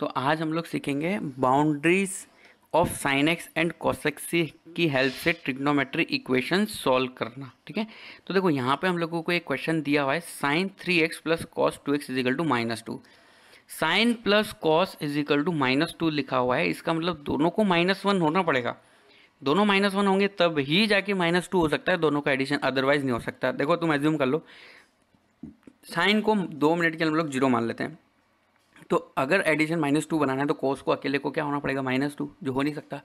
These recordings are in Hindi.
तो आज हम लोग सीखेंगे boundaries of sine x and cos x की हेल्प से ट्रिग्नोमेट्री इक्वेशन सॉल्व करना ठीक है तो देखो यहाँ पे हम लोगों को एक क्वेश्चन दिया हुआ है sine three x plus cos two x is equal to minus two sine plus cos is equal to minus two लिखा हुआ है इसका मतलब दोनों को माइनस वन होना पड़ेगा दोनों माइनस वन होंगे तब ही जाके माइनस टू हो सकता है दोनों का एडिशन अदरवाइज नहीं हो सकता देखो तुम एज्यूम कर लो साइन को दो मिनट के लिए हम लोग जीरो मान लेते हैं तो अगर एडिशन माइनस टू बनाना है तो कॉस को अकेले को क्या होना पड़ेगा माइनस टू जो हो नहीं सकता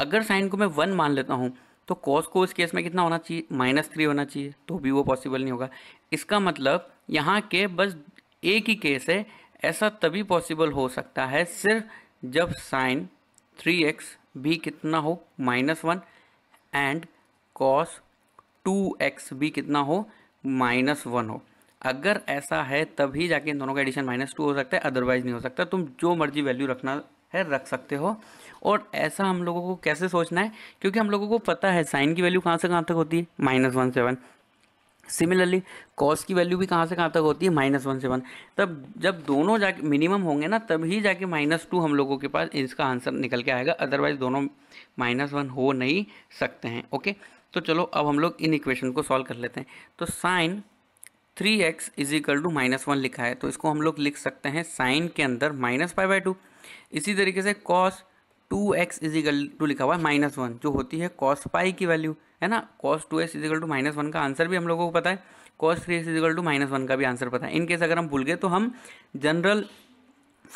अगर साइन को मैं वन मान लेता हूँ तो कॉस को इस केस में कितना होना चाहिए माइनस थ्री होना चाहिए तो भी वो पॉसिबल नहीं होगा इसका मतलब यहाँ के बस एक ही केस है ऐसा तभी पॉसिबल हो सकता है सिर्फ जब साइन थ्री एक्स भी कितना हो minus one and cos two x भी कितना हो माइनस वन हो अगर ऐसा है तभी जाके इन दोनों का एडिशन माइनस टू हो सकता है अदरवाइज नहीं हो सकता तुम जो मर्जी वैल्यू रखना है रख सकते हो और ऐसा हम लोगों को कैसे सोचना है क्योंकि हम लोगों को पता है साइन की वैल्यू कहाँ से कहाँ तक होती है माइनस वन सेवन सिमिलरली कॉस की वैल्यू भी कहाँ से कहाँ तक होती है माइनस वन सेवन तब जब दोनों जाके मिनिमम होंगे ना तभी जाके माइनस टू हम लोगों के पास इसका आंसर निकल के आएगा अदरवाइज दोनों माइनस वन हो नहीं सकते हैं ओके तो चलो अब हम लोग इन इक्वेशन को सॉल्व कर लेते हैं तो sine three x is equal to minus one लिखा है तो इसको हम लोग लिख सकते हैं साइन के अंदर माइनस फाइव बाई टू इसी तरीके से cos two x is equal to लिखा हुआ है माइनस वन जो होती है कॉस पाई की वैल्यू है ना cos two x is equal to minus one का आंसर भी हम लोगों को पता है cos three x is equal to minus one का भी आंसर पता है इनकेस अगर हम भूल गए तो हम जनरल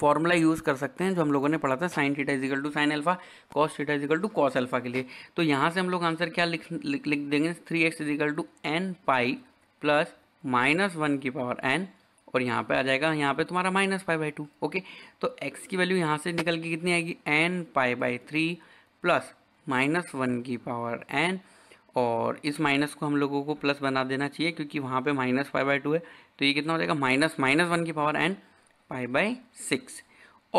फॉर्मूला यूज़ कर सकते हैं जो हम लोगों ने पढ़ा था sine theta is equal to sine alpha cos theta is equal to cos alpha के लिए तो यहाँ से हम लोग आंसर क्या लिख लिख, लिख देंगे three x is equal to n pi plus minus one की पावर एन और यहाँ पे आ जाएगा यहाँ पे तुम्हारा minus five by two okay तो एक्स की वैल्यू यहाँ से निकल के कितनी आएगी n pi by three plus minus one की पावर एन और इस माइनस को हम लोगों को प्लस बना देना चाहिए क्योंकि वहाँ पे माइनस फाइव बाई टू है तो ये कितना हो जाएगा माइनस माइनस वन की power n pi by six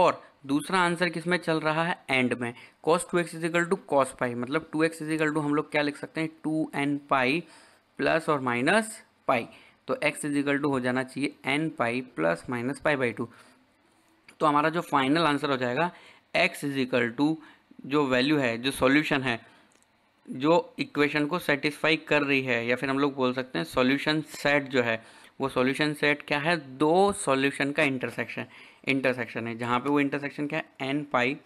और दूसरा आंसर किस में चल रहा है एंड में cos two x is equal to cos pi मतलब टू एक्स इजिकल टू हम लोग क्या लिख सकते हैं टू एन पाई प्लस और माइनस पाई तो एक्स इजिकल टू हो जाना चाहिए n pi plus minus pi by two तो हमारा जो फाइनल आंसर हो जाएगा एक्स इजिकल टू जो वैल्यू है जो सॉल्यूशन है जो इक्वेशन को सेटिस्फाई कर रही है या फिर हम लोग बोल सकते हैं सॉल्यूशन सेट जो है वो सॉल्यूशन सेट क्या है दो सॉल्यूशन का इंटरसेक्शन इंटरसेक्शन है जहाँ पे वो इंटरसेक्शन क्या है n pi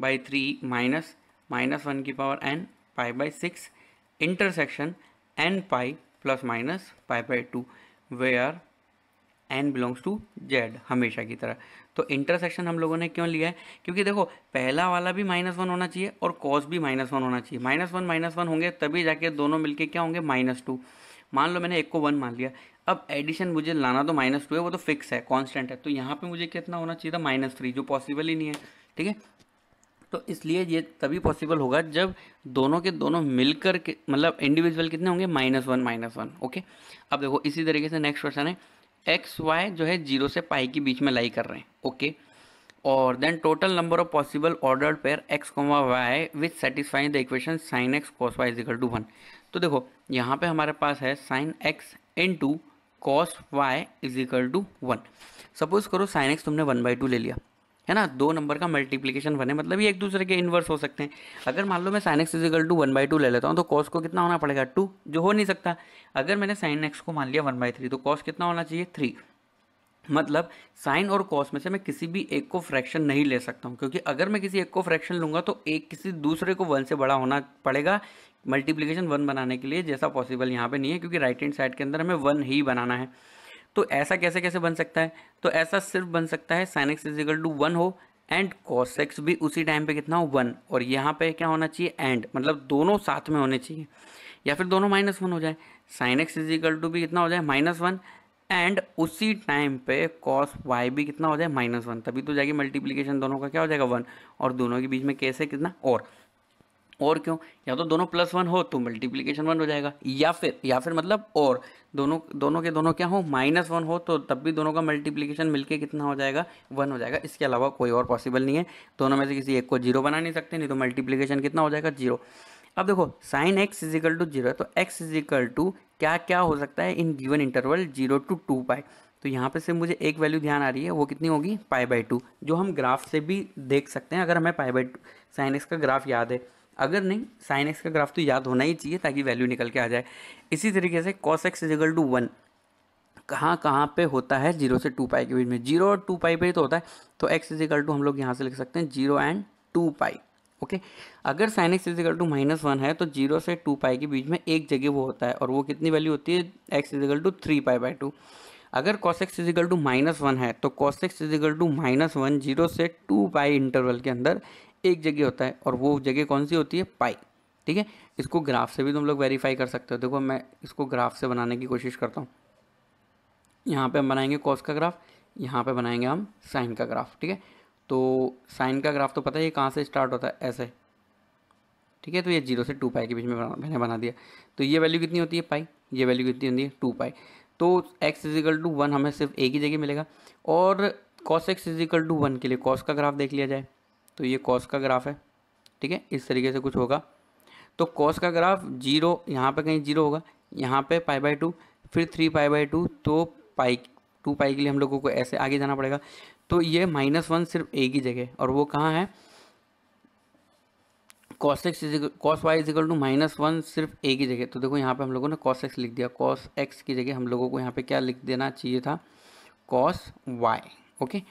by three minus minus one की power n pi by six intersection n pi plus minus pi by two where n belongs to z हमेशा की तरह तो इंटरसेक्शन हम लोगों ने क्यों लिया है क्योंकि देखो पहला वाला भी माइनस वन होना चाहिए और कॉस भी माइनस वन होना चाहिए माइनस वन माइनस वन होंगे तभी जाके दोनों मिलके क्या होंगे माइनस टू मान लो मैंने एक को वन मान लिया अब एडिशन मुझे लाना तो माइनस टू है वो तो फिक्स है कॉन्स्टेंट है तो यहाँ पे मुझे कितना होना चाहिए था माइनस थ्री जो पॉसिबल ही नहीं है ठीक है तो इसलिए ये तभी पॉसिबल होगा जब दोनों के दोनों मिलकर के मतलब इंडिविजुअल कितने होंगे minus one minus one okay अब देखो इसी तरीके से नेक्स्ट क्वेश्चन है एक्स वाई जो है जीरो से पाई के बीच में लाई कर रहे हैं ओके और then total number of possible ordered pair x comma y which satisfying the equation sine x cos y is equal to one तो देखो यहाँ पे हमारे पास है sine x into cos y is equal to one suppose करो साइन एक्स तुमने वन बाई टू ले लिया है ना दो नंबर का मल्टीप्लीकेशन बने मतलब ये एक दूसरे के इन्वर्स हो सकते हैं अगर मान लो मैं sine x is equal to one by two ले लेता हूँ तो कॉस को कितना होना पड़ेगा टू जो हो नहीं सकता अगर मैंने साइन एक्स को मान लिया वन बाई थ्री तो कॉस कितना होना चाहिए थ्री मतलब साइन और कॉस में से मैं किसी भी एक को फ्रैक्शन नहीं ले सकता हूँ क्योंकि अगर मैं किसी एक को फ्रैक्शन लूँगा तो एक किसी दूसरे को वन से बड़ा होना पड़ेगा मल्टीप्लीकेशन वन बनाने के लिए जैसा पॉसिबल यहाँ पे नहीं है क्योंकि राइट हैंड साइड के अंदर हमें वन ही बनाना है तो ऐसा कैसे कैसे बन सकता है तो ऐसा सिर्फ बन सकता है sine x is equal to one हो एंड कॉस एक्स भी उसी टाइम पे कितना हो वन और यहाँ पे क्या होना चाहिए एंड मतलब दोनों साथ में होने चाहिए या फिर दोनों माइनस वन हो जाए साइन एक्स इजिकल टू भी कितना हो जाए माइनस वन एंड उसी टाइम पे कॉस वाई भी कितना हो जाए माइनस वन तभी तो जाएगी मल्टीप्लीकेशन दोनों का क्या हो जाएगा वन और दोनों के बीच में कैसे कितना और और क्यों या तो दोनों प्लस वन हो तो मल्टीप्लीकेशन वन हो जाएगा या फिर या फिर मतलब और दोनों दोनों के दोनों क्या हो माइनस वन हो तो तब भी दोनों का मल्टीप्लीकेशन मिलके कितना हो जाएगा वन हो जाएगा इसके अलावा कोई और पॉसिबल नहीं है दोनों में से किसी एक को जीरो बना नहीं सकते नहीं तो मल्टीप्लीकेशन कितना हो जाएगा जीरो अब देखो sine x is equal to zero है तो एक्स इजिकल टू क्या क्या हो सकता है in given interval zero to two pi तो यहाँ पे से मुझे एक वैल्यू ध्यान आ रही है वो कितनी होगी पाई बाई टू जो हम ग्राफ से भी देख सकते हैं अगर हमें pi by two sine x का ग्राफ याद है अगर नहीं साइन एक्स का ग्राफ तो याद होना ही चाहिए ताकि वैल्यू निकल के आ जाए इसी तरीके से cos x is equal to one कहाँ कहाँ पे होता है जीरो से टू पाई के बीच में जीरो और टू पाई पे तो होता है तो एक्स इजिकल टू हम लोग यहाँ से लिख सकते हैं zero and two pi okay okay? अगर sine x is equal to minus one है तो जीरो से टू पाई के बीच में एक जगह वो होता है और वो कितनी वैल्यू होती है x is equal to three pi by two अगर cos x is equal to minus one है तो cos x is equal to minus one zero से टू पाई इंटरवल के अंदर एक जगह होता है और वो जगह कौन सी होती है पाई ठीक है इसको ग्राफ से भी तुम लोग वेरीफाई कर सकते हो देखो मैं इसको ग्राफ से बनाने की कोशिश करता हूँ यहाँ पे हम बनाएंगे कॉस का ग्राफ यहाँ पे बनाएंगे हम साइन का ग्राफ ठीक है तो साइन का ग्राफ तो पता है ये कहाँ से स्टार्ट होता है ऐसे ठीक है तो ये जीरो से टू पाई के बीच में मैंने बना दिया तो ये वैल्यू कितनी होती है पाई ये वैल्यू कितनी होती है टू पाई तो एक्स इजिकल टू वन हमें सिर्फ एक ही जगह मिलेगा और cos x is equal to one के लिए कॉस का ग्राफ देख लिया जाए तो ये कॉस का ग्राफ है ठीक है इस तरीके से कुछ होगा तो कॉस का ग्राफ जीरो यहाँ पे कहीं जीरो होगा यहाँ पे पाई बाई टू फिर थ्री पाई बाई टू तो पाई टू पाई के लिए हम लोगों को ऐसे आगे जाना पड़ेगा तो ये माइनस वन सिर्फ एक ही जगह और वो कहाँ है cos x cos y is equal to minus one सिर्फ एक ही जगह तो देखो यहाँ पे हम लोगों ने कॉस एक्स लिख दिया कॉस एक्स की जगह हम लोगों को यहाँ पे क्या लिख देना चाहिए था कॉस वाई ओके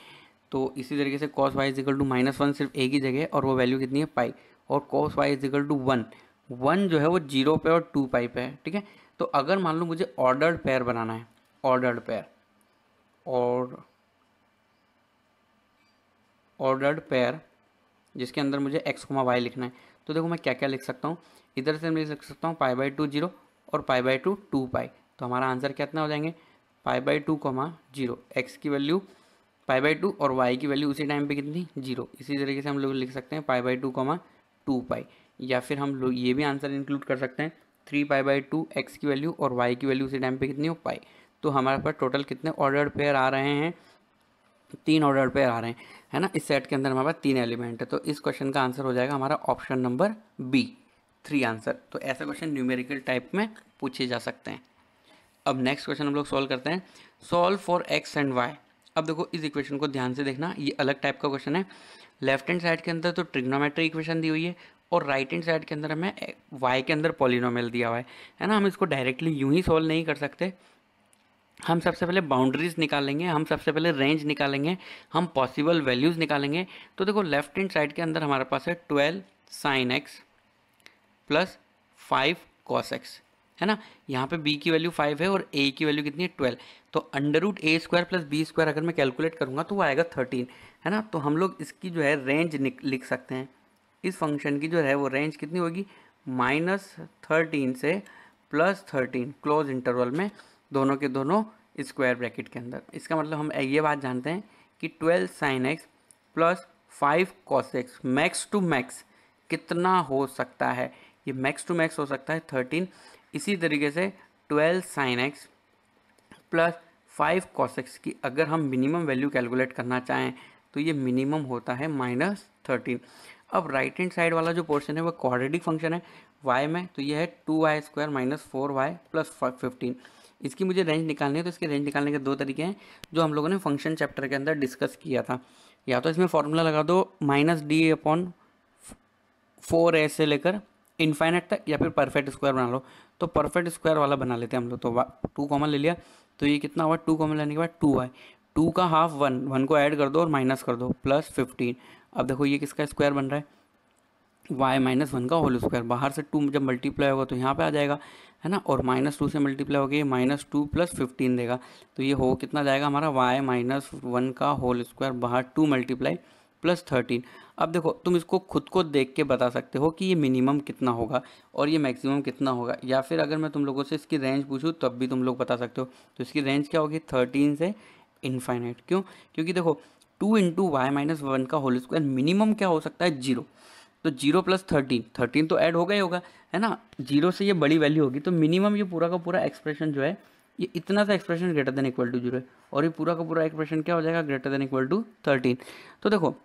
तो इसी तरीके से cos y is equal to minus one सिर्फ एक ही जगह है और वो वैल्यू कितनी है पाई और cos y is equal to one one जो है वो जीरो पे और टू पाई पे है ठीक है तो अगर मान लो मुझे ऑर्डर्ड पेयर बनाना है ऑर्डर्ड पेयर और ऑर्डर्ड पेयर जिसके अंदर मुझे एक्स कोमा वाई लिखना है तो देखो मैं क्या क्या लिख सकता हूँ इधर से मैं लिख सकता हूँ पाई बाई टू जीरो और pi by two two pi तो हमारा आंसर कितना हो जाएंगे pi by two comma zero x की वैल्यू पाई बाई टू और वाई की वैल्यू उसी टाइम पे कितनी जीरो इसी तरीके से हम लोग लिख सकते हैं pi by two comma two pi या फिर हम लोग ये भी आंसर इंक्लूड कर सकते हैं three pi by two x की वैल्यू और वाई की वैल्यू उसी टाइम पे कितनी हो पाई तो हमारे पास टोटल कितने ऑर्डर पेयर आ रहे हैं तीन ऑर्डर पेयर आ रहे हैं है ना इस सेट के अंदर हमारे पास तीन एलिमेंट है तो इस क्वेश्चन का आंसर हो जाएगा हमारा option number B three answer तो ऐसे क्वेश्चन न्यूमेरिकल टाइप में पूछे जा सकते हैं अब नेक्स्ट क्वेश्चन हम लोग सॉल्व करते हैं solve for x and y अब देखो इस इक्वेशन को ध्यान से देखना ये अलग टाइप का क्वेश्चन है लेफ्ट हैंड साइड के अंदर तो ट्रिग्नोमेट्री इक्वेशन दी हुई है और राइट हैंड साइड के अंदर हमें वाई के अंदर पॉलिनोमियल दिया हुआ है है ना हम इसको डायरेक्टली यूं ही सॉल्व नहीं कर सकते हम सबसे पहले बाउंड्रीज निकालेंगे हम सबसे पहले रेंज निकालेंगे हम पॉसिबल वैल्यूज़ निकालेंगे तो देखो लेफ्ट हैंड साइड के अंदर हमारे पास है twelve sine x plus five cos x है ना यहाँ पे बी की वैल्यू फाइव है और ए की वैल्यू कितनी है ट्वेल्व तो under root a square plus b square अगर मैं कैलकुलेट करूँगा तो वो आएगा थर्टीन है ना तो हम लोग इसकी जो है रेंज लिख सकते हैं इस फंक्शन की जो है वो रेंज कितनी होगी माइनस थर्टीन से प्लस थर्टीन क्लोज इंटरवल में दोनों के दोनों स्क्वायर ब्रैकेट के अंदर इसका मतलब हम ये बात जानते हैं कि twelve sine x plus five cos x max to max कितना हो सकता है ये मैक्स टू मैक्स हो सकता है थर्टीन इसी तरीके से twelve sine x plus five cos x की अगर हम मिनिमम वैल्यू कैलकुलेट करना चाहें तो ये मिनिमम होता है माइनस थर्टीन अब राइट हैंड साइड वाला जो पोर्शन है वो क्वाड्रेटिक फंक्शन है वाई में तो ये है two y square minus four y plus fifteen इसकी मुझे रेंज निकालनी है तो इसके रेंज निकालने के दो तरीके हैं जो हम लोगों ने फंक्शन चैप्टर के अंदर डिस्कस किया था या तो इसमें फॉर्मूला लगा दो minus D upon four a से लेकर इन्फाइनेट तक या फिर परफेक्ट स्क्वायर बना लो तो परफेक्ट स्क्वायर वाला बना लेते हैं हम लोग तो टू कॉमन ले लिया तो ये कितना हुआ टू कॉमन लेने के बाद टू वाई टू का हाफ वन वन को ऐड कर दो और माइनस कर दो प्लस फिफ्टीन अब देखो ये किसका स्क्वायर बन रहा है वाई माइनस वन का होल स्क्वायर बाहर से टू जब मल्टीप्लाई होगा तो यहाँ पे आ जाएगा है ना और माइनस टू से मल्टीप्लाई होगी माइनस टू प्लस फिफ्टीन देगा तो ये हो कितना जाएगा हमारा वाई माइनस वन का होल स्क्वायर बाहर टू मल्टीप्लाई प्लस थर्टीन अब देखो तुम इसको खुद को देख के बता सकते हो कि ये मिनिमम कितना होगा और ये मैक्सिमम कितना होगा या फिर अगर मैं तुम लोगों से इसकी रेंज पूछूँ तब भी तुम लोग बता सकते हो तो इसकी रेंज क्या होगी थर्टीन से इनफाइनाइट क्यों क्योंकि देखो two into y minus one का होल स्क्वायर मिनिमम क्या हो सकता है जीरो तो जीरो प्लस थर्टीन थर्टीन तो ऐड हो गया ही होगा है ना जीरो से ये बड़ी वैल्यू होगी तो मिनिमम ये पूरा का पूरा एक्सप्रेशन जो है ये इतना सा expression greater than equal to zero है और ये पूरा का पूरा एक्सप्रेशन क्या हो जाएगा greater than equal to thirteen तो देखो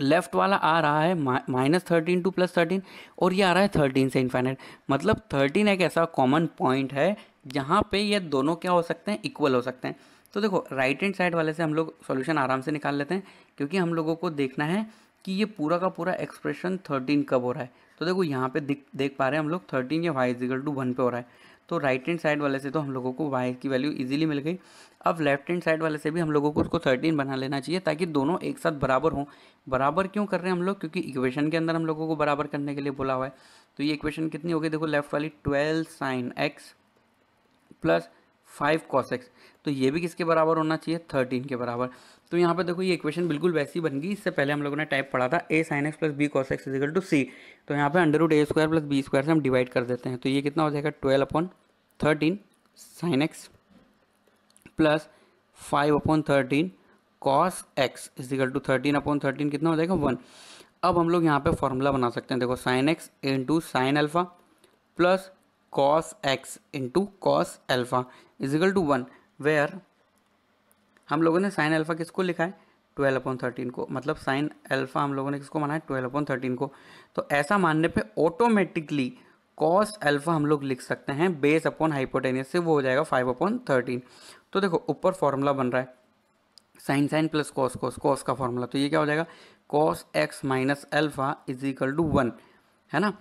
लेफ्ट वाला आ रहा है minus thirteen to plus thirteen और ये आ रहा है थर्टीन से इन्फाइनाइट मतलब थर्टीन एक ऐसा कॉमन पॉइंट है जहाँ पे ये दोनों क्या हो सकते हैं इक्वल हो सकते हैं तो देखो राइट एंड साइड वाले से हम लोग सॉल्यूशन आराम से निकाल लेते हैं क्योंकि हम लोगों को देखना है कि ये पूरा का पूरा एक्सप्रेशन थर्टीन कब हो रहा है तो देखो यहाँ पे देख देख पा रहे हैं हम लोग थर्टीन या वाई इजिकल टू वन पे हो रहा है तो राइट हैंड साइड वाले से तो हम लोगों को वाई की वैल्यू इजीली मिल गई अब लेफ्ट हैंड साइड वाले से भी हम लोगों को उसको थर्टीन बना लेना चाहिए ताकि दोनों एक साथ बराबर हों बराबर क्यों कर रहे हैं हम लोग क्योंकि इक्वेशन के अंदर हम लोगों को बराबर करने के लिए बोला हुआ है तो ये इक्वेशन कितनी होगी देखो लेफ्ट वाली twelve sine x plus five cos x तो ये भी किसके बराबर होना चाहिए थर्टीन के बराबर तो यहाँ पर देखो ये इक्वेशन बिल्कुल वैसी बन गई इससे पहले हम लोगों ने टाइप पढ़ा था a sine x plus b cos x is equal to c तो यहाँ पर under root a square plus b square से हम डिवाइड कर देते हैं तो ये कितना हो जाएगा twelve upon thirteen sine x plus five upon thirteen cos x is equal to thirteen upon thirteen कितना हो जाएगा वन अब हम लोग यहाँ पे फॉर्मूला बना सकते हैं देखो sine x into sine alpha plus cos x into cos alpha is equal to one where हम लोगों ने साइन अल्फ़ा किसको लिखा है ट्वेल्व अपॉन थर्टीन को मतलब साइन अल्फ़ा हम लोगों ने किसको माना है ट्वेल्व अपॉन थर्टीन को तो ऐसा मानने पे ऑटोमेटिकली कॉस अल्फ़ा हम लोग लिख सकते हैं बेस अपॉन हाइपोटेनियस से वो हो जाएगा फाइव अपॉन थर्टीन तो देखो ऊपर फॉर्मूला बन रहा है sine sine plus cos cos cos का फॉर्मूला तो ये क्या हो जाएगा cos x minus alpha is equal to one है ना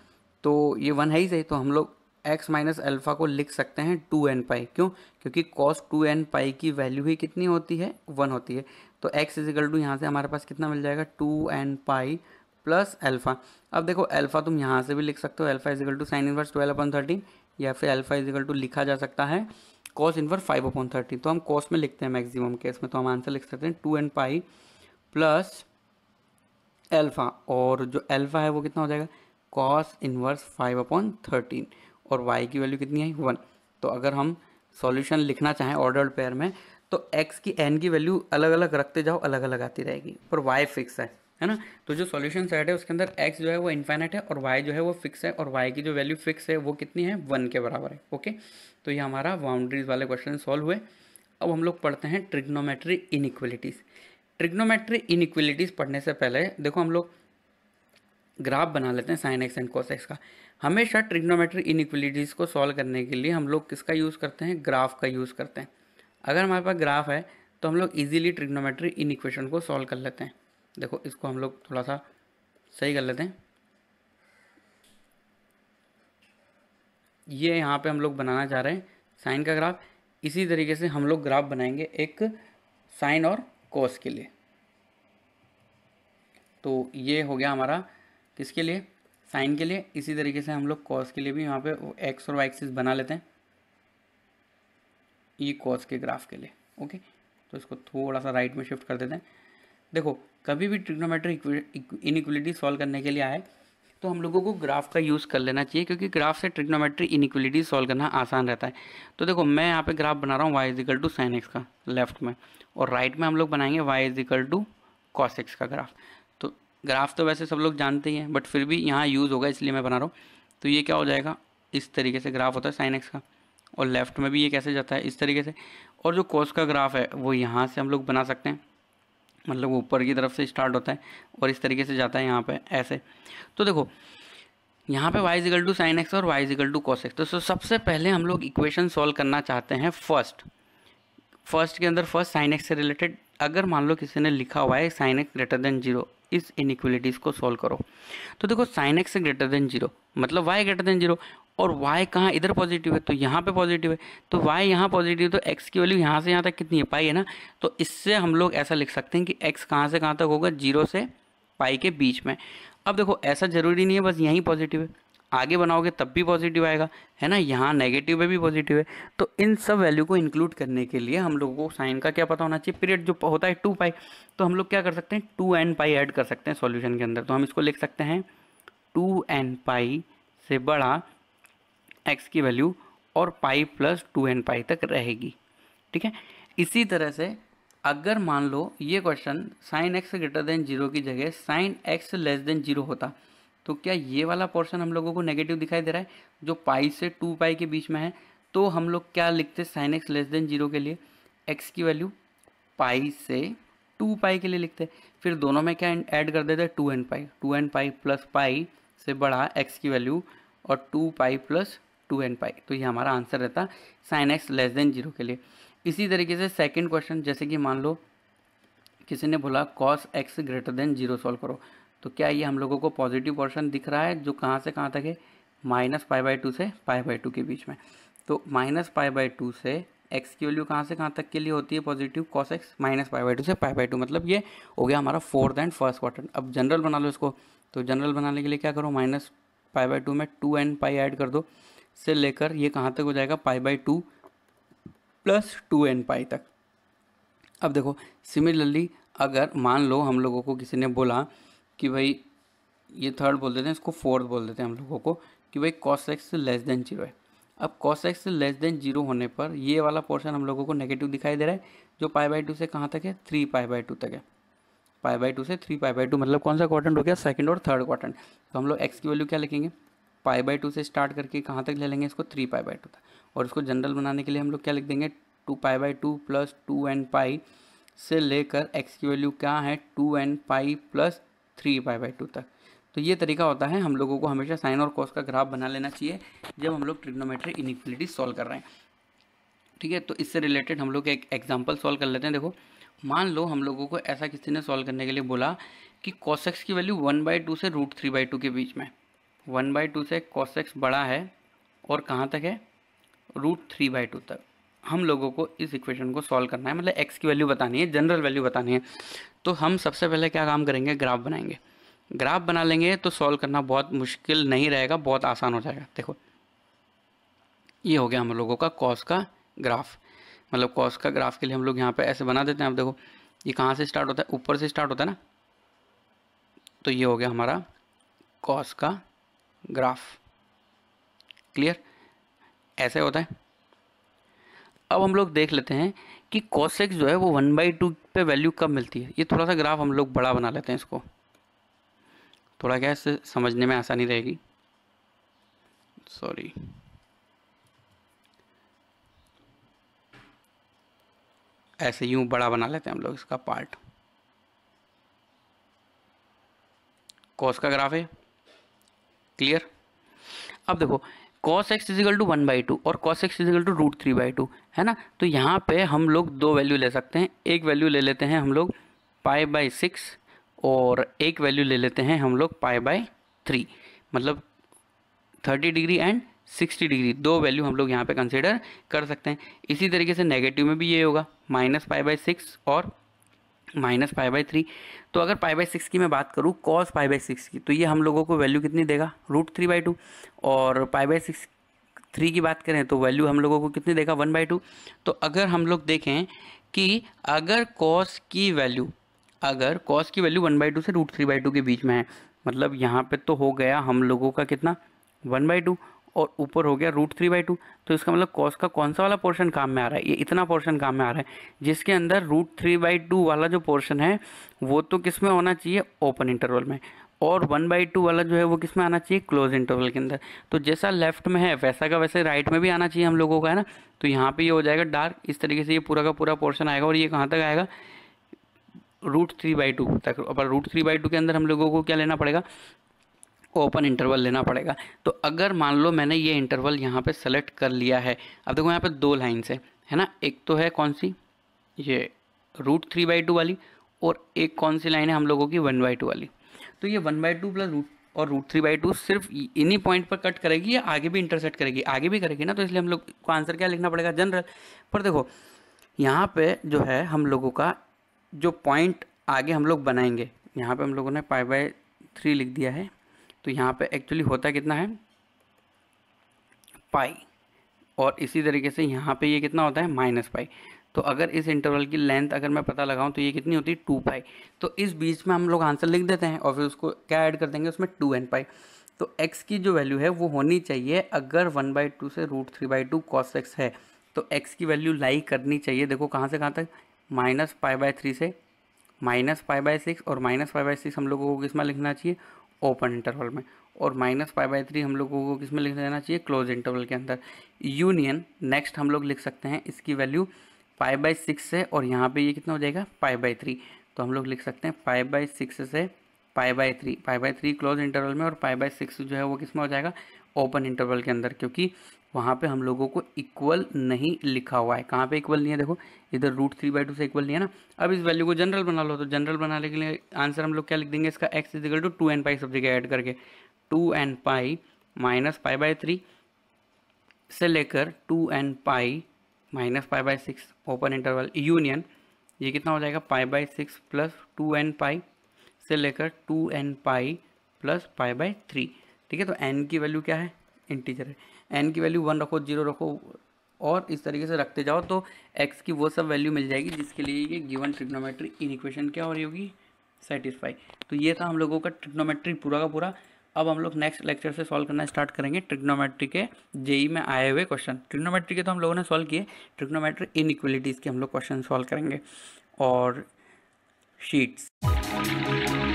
तो ये वन है ही सही तो हम लोग एक्स माइनस अल्फा को लिख सकते हैं टू एन पाई क्यों क्योंकि कॉस टू एन पाई की वैल्यू ही कितनी होती है वन होती है तो एक्स इजिकल टू यहाँ से हमारे पास कितना मिल जाएगा two n pi plus alpha अब देखो अल्फा तुम यहाँ से भी लिख सकते हो alpha is equal to sine inverse twelve upon thirteen या फिर अल्फा इजिकल टू लिखा जा सकता है cos inverse five upon thirteen तो हम कॉस में लिखते हैं मैक्सिमम केस में तो हम आंसर लिख सकते हैं two n pi plus alpha और जो अल्फ़ा है वो कितना हो जाएगा cos inverse five upon thirteen और y की वैल्यू कितनी आई वन तो अगर हम सॉल्यूशन लिखना चाहें ऑर्डर्ड पेयर में तो x की n की वैल्यू अलग अलग रखते जाओ अलग अलग आती रहेगी पर y फिक्स है है ना तो जो सॉल्यूशन सेट है उसके अंदर x जो है वो इन्फाइनाइट है और y जो है वो फिक्स है और y की जो वैल्यू फिक्स है वो कितनी है वन के बराबर है ओके तो ये हमारा बाउंड्रीज वाले क्वेश्चन सॉल्व हुए अब हम लोग पढ़ते हैं ट्रिग्नोमेट्री इनिक्वलिटीज़ ट्रिग्नोमेट्री इनिक्वलिटीज़ पढ़ने से पहले देखो हम लोग ग्राफ बना लेते हैं sine x and cos x का हमेशा ट्रिग्नोमेट्री इनिक्वलिटीज़ को सॉल्व करने के लिए हम लोग किसका यूज़ करते हैं ग्राफ का यूज़ करते हैं अगर हमारे पास ग्राफ है तो हम लोग ईजिली ट्रिग्नोमेट्री इन इक्वेशन को सॉल्व कर लेते हैं देखो इसको हम लोग थोड़ा सा सही कर लेते हैं ये यहाँ पे हम लोग बनाना चाह रहे हैं साइन का ग्राफ इसी तरीके से हम लोग ग्राफ बनाएंगे एक साइन और कोस के लिए तो ये हो गया हमारा किसके लिए साइन के लिए इसी तरीके से हम लोग कॉस के लिए भी यहाँ पे एक्स और वाई एक्सिस बना लेते हैं ई कॉस के ग्राफ के लिए ओके तो इसको थोड़ा सा राइट में शिफ्ट कर देते हैं देखो कभी भी ट्रिग्नोमेट्री इनिक्वलिटी सॉल्व करने के लिए आए तो हम लोगों को ग्राफ का यूज़ कर लेना चाहिए क्योंकि ग्राफ से ट्रिग्नोमेट्री इनिक्वलिटी सॉल्व करना आसान रहता है तो देखो मैं यहाँ पे ग्राफ बना रहा हूँ y is equal to sine x का लेफ्ट में और राइट में हम लोग बनाएंगे y is equal to cos x का ग्राफ ग्राफ तो वैसे सब लोग जानते ही हैं बट फिर भी यहाँ यूज़ होगा इसलिए मैं बना रहा हूँ तो ये क्या हो जाएगा इस तरीके से ग्राफ होता है साइन एक्स का और लेफ्ट में भी ये कैसे जाता है इस तरीके से और जो कोस का ग्राफ है वो यहाँ से हम लोग बना सकते हैं मतलब ऊपर की तरफ से स्टार्ट होता है और इस तरीके से जाता है यहाँ पर ऐसे तो देखो यहाँ पे y is equal to sine x और y is equal to cos x तो सबसे पहले हम लोग इक्वेशन सॉल्व करना चाहते हैं फर्स्ट फर्स्ट के अंदर फर्स्ट साइन एक्स से रिलेटेड अगर मान लो किसी ने लिखा हुआ है sine x greater than zero इस इनिक्वलिटीज़ को सॉल्व करो तो देखो sine x greater than zero मतलब वाई ग्रेटर देन जीरो और वाई कहाँ इधर पॉजिटिव है तो यहाँ पे पॉजिटिव है तो वाई यहाँ पॉजिटिव तो एक्स की वैल्यू यहाँ से यहाँ तक कितनी है पाई है ना तो इससे हम लोग ऐसा लिख सकते हैं कि एक्स कहाँ से कहाँ तक होगा जीरो से पाई के बीच में अब देखो ऐसा ज़रूरी नहीं है बस यहीं पॉजिटिव है आगे बनाओगे तब भी पॉजिटिव आएगा है ना यहाँ नेगेटिव है भी पॉजिटिव है तो इन सब वैल्यू को इंक्लूड करने के लिए हम लोगों को साइन का क्या पता होना चाहिए पीरियड जो होता है टू पाई तो हम लोग क्या कर सकते हैं टू एन पाई ऐड कर सकते हैं सॉल्यूशन के अंदर तो हम इसको लिख सकते हैं टू एन पाई से बड़ा एक्स की वैल्यू और pi plus two n pi तक रहेगी ठीक है इसी तरह से अगर मान लो ये question sine x greater than zero की जगह sine x less than zero होता तो क्या ये वाला पोर्शन हम लोगों को नेगेटिव दिखाई दे रहा है जो पाई से टू पाई के बीच में है तो हम लोग क्या लिखते हैं sine x less than zero के लिए एक्स की वैल्यू पाई से टू पाई के लिए लिखते हैं फिर दोनों में क्या ऐड कर देते हैं two n pi two n pi plus pi से बढ़ा एक्स की वैल्यू और two pi plus two n pi तो ये हमारा आंसर रहता sine x less than zero के लिए इसी तरीके से सेकेंड क्वेश्चन जैसे कि मान लो किसी ने बोला cos x greater than zero solve करो तो क्या ये हम लोगों को पॉजिटिव पोर्शन दिख रहा है जो कहाँ से कहाँ तक है माइनस पाई बाई टू से पाई बाई टू के बीच में तो माइनस पाई बाई टू से एक्स की वैल्यू कहाँ से कहाँ तक के लिए होती है positive cos x minus pi by two से पाई बाई टू मतलब ये हो गया हमारा फोर्थ एंड फर्स्ट क्वार्टर अब जनरल बना लो इसको तो जनरल बनाने के लिए क्या करो माइनस पाई बाई टू में टू एन पाई ऐड कर दो से लेकर ये कहाँ तक हो जाएगा pi by two plus two n pi तक अब देखो सिमिलरली अगर मान लो हम लोगों को किसी ने बोला कि भाई ये थर्ड बोल देते हैं इसको फोर्थ बोल देते हैं हम लोगों को कि भाई cos x less than zero है अब cos x less than zero होने पर ये वाला पोर्शन हम लोगों को नेगेटिव दिखाई दे रहा है जो पाई बाई टू से कहाँ तक है थ्री पाई बाई टू तक है पाई बाई टू से थ्री पाई बाई टू मतलब कौन सा क्वार्टन हो गया सेकेंड और थर्ड क्वार्टन तो हम लोग एक्स की वैल्यू क्या लिखेंगे पाई बाई टू से स्टार्ट करके कहाँ तक ले लेंगे इसको थ्री पाई बाई टू तक और इसको जनरल बनाने के लिए हम लोग क्या लिख देंगे two pi by two plus two and pi से लेकर एक्स की वैल्यू क्या है two n pi plus three pi by two तक तो ये तरीका होता है हम लोगों को हमेशा साइन और कॉस का ग्राफ बना लेना चाहिए जब हम लोग ट्रिग्नोमेट्री इनिक्वलिटी सॉल्व कर रहे हैं ठीक है तो इससे रिलेटेड हम लोग एक एग्जाम्पल सॉल्व कर लेते हैं देखो मान लो हम लोगों को ऐसा किसी ने सॉल्व करने के लिए बोला कि कॉसेक्स की वैल्यू वन बाई टू से रूट थ्री बाई टू के बीच में वन बाई टू से कॉसेक्स बड़ा है और कहाँ तक है रूट थ्री बाई टू तक हम लोगों को इस इक्वेशन को सॉल्व करना है मतलब एक्स की वैल्यू बतानी है जनरल वैल्यू बतानी है तो हम सबसे पहले क्या काम करेंगे ग्राफ बनाएंगे ग्राफ बना लेंगे तो सॉल्व करना बहुत मुश्किल नहीं रहेगा बहुत आसान हो जाएगा देखो ये हो गया हम लोगों का कॉस का ग्राफ मतलब कॉस का ग्राफ के लिए हम लोग यहाँ पे ऐसे बना देते हैं आप देखो ये कहाँ से स्टार्ट होता है ऊपर से स्टार्ट होता है ना तो ये हो गया हमारा कॉस का ग्राफ क्लियर ऐसे होता है अब हम लोग देख लेते हैं कि कॉसेक्स जो है वो वन बाई टू पर वैल्यू कब मिलती है ये थोड़ा सा ग्राफ हम लोग बड़ा बना लेते हैं इसको थोड़ा क्या इससे समझने में आसानी रहेगी सॉरी ऐसे यूं बड़ा बना लेते हैं हम लोग इसका पार्ट कॉस का ग्राफ है क्लियर अब देखो cos x is equal to one by two और cos x is equal to root three by two है ना तो यहाँ पे हम लोग दो वैल्यू ले सकते हैं एक वैल्यू ले लेते हैं हम लोग पाई बाई सिक्स और एक वैल्यू ले लेते हैं हम लोग पाई बाई थ्री मतलब thirty degree and sixty degree दो वैल्यू हम लोग यहाँ पे कंसिडर कर सकते हैं इसी तरीके से नेगेटिव में भी ये होगा माइनस पाई बाई सिक्स और माइनस फाइव बाई थ्री तो अगर फाइव बाई सिक्स की मैं बात करूँ कॉस फाइव बाई सिक्स की तो ये हम लोगों को वैल्यू कितनी देगा रूट थ्री बाई टू और फाइव बाई सिक्स थ्री की बात करें तो वैल्यू हम लोगों को कितनी देगा वन बाई टू तो अगर हम लोग देखें कि अगर कॉस की वैल्यू अगर कॉस की वैल्यू वन बाई टू से रूट थ्री बाई टू के बीच में है मतलब यहाँ पर तो हो गया हम लोगों का कितना वन बाई टू और ऊपर हो गया रूट थ्री बाई टू तो इसका मतलब कॉस का कौन सा वाला पोर्शन काम में आ रहा है ये इतना पोर्शन काम में आ रहा है जिसके अंदर रूट थ्री बाई टू वाला जो पोर्शन है वो तो किस में होना चाहिए ओपन इंटरवल में और वन बाई टू वाला जो है वो किस में आना चाहिए क्लोज इंटरवल के अंदर तो जैसा लेफ्ट में है वैसा का वैसे राइट में भी आना चाहिए हम लोगों का है ना तो यहाँ पर ये हो जाएगा डार्क इस तरीके से ये पूरा का पूरा पोर्शन आएगा और ये कहाँ तक आएगा रूट थ्री बाई टू तक और रूट थ्री बाई टू के अंदर हम लोगों को क्या लेना पड़ेगा आपको ओपन इंटरवल लेना पड़ेगा तो अगर मान लो मैंने ये इंटरवल यहाँ पे सेलेक्ट कर लिया है अब देखो यहाँ पे दो लाइन्स है है ना एक तो है कौन सी ये रूट थ्री बाई टू वाली और एक कौन सी लाइन है हम लोगों की वन बाई टू वाली तो ये one by two plus root और रूट थ्री बाई टू सिर्फ इन्हीं पॉइंट पर कट करेगी या आगे भी इंटरसेट करेगी आगे भी करेगी ना तो इसलिए हम लोग को आंसर क्या लिखना पड़ेगा जनरल पर देखो यहाँ पर जो है हम लोगों का जो पॉइंट आगे हम लोग बनाएंगे यहाँ पर हम लोगों ने पाई बाय थ्री लिख दिया है तो यहाँ पे एक्चुअली होता कितना है पाई और इसी तरीके से यहाँ पे ये कितना होता है माइनस पाई तो अगर इस इंटरवल की लेंथ अगर मैं पता लगाऊं तो ये कितनी होती है टू पाई तो इस बीच में हम लोग आंसर लिख देते हैं और फिर उसको क्या ऐड कर देंगे उसमें टू एन पाई तो एक्स की जो वैल्यू है वो होनी चाहिए अगर वन बाई टू से root three by two cos x है तो एक्स की वैल्यू लाई करनी चाहिए देखो कहाँ से कहाँ तक माइनस पाई बाय थ्री से माइनस फाइव बाई सिक्स और माइनस फाइव बाई सिक्स हम लोगों को किस में लिखना चाहिए ओपन इंटरवल में और माइनस फाइव बाई थ्री हम लोगों को किस में लिख देना चाहिए क्लोज इंटरवल के अंदर यूनियन नेक्स्ट हम लोग लिख सकते हैं इसकी वैल्यू फाइव बाई सिक्स है और यहाँ पे ये कितना हो जाएगा फाइव बाई थ्री तो हम लोग लिख सकते हैं फाइव बाई सिक्स से five by three five by three close interval में और फाइव बाई सिक्स जो है वो किस में हो जाएगा ओपन इंटरवल के अंदर क्योंकि वहाँ पे हम लोगों को इक्वल नहीं लिखा हुआ है कहाँ पे इक्वल नहीं है देखो इधर रूट थ्री बाई टू से इक्वल नहीं है ना अब इस वैल्यू को जनरल बना लो तो जनरल बनाने के लिए आंसर हम लोग क्या लिख देंगे इसका x is equal to two n pi सब जगह ऐड करके two n pi minus pi by three से लेकर two n pi minus pi by six open interval union ये कितना हो जाएगा pi by six plus two n pi से लेकर two n pi plus pi by three ठीक है तो एन की वैल्यू क्या है इंटीजर है एन की वैल्यू वन रखो जीरो रखो और इस तरीके से रखते जाओ तो एक्स की वो सब वैल्यू मिल जाएगी जिसके लिए ये गिवन ट्रिग्नोमेट्री इन इक्वेशन क्या हो रही होगी सेटिस्फाई तो ये था हम लोगों का ट्रिग्नोमेट्री पूरा का पूरा अब हम लोग नेक्स्ट लेक्चर से सॉल्व करना स्टार्ट करेंगे ट्रिग्नोमेट्री के जेई e में आए हुए क्वेश्चन ट्रिग्नोमेट्री के तो हम लोगों ने सॉल्व किए ट्रिग्नोमेट्री इन इक्वलिटीज़ के हम लोग क्वेश्चन सॉल्व करेंगे और शीट्स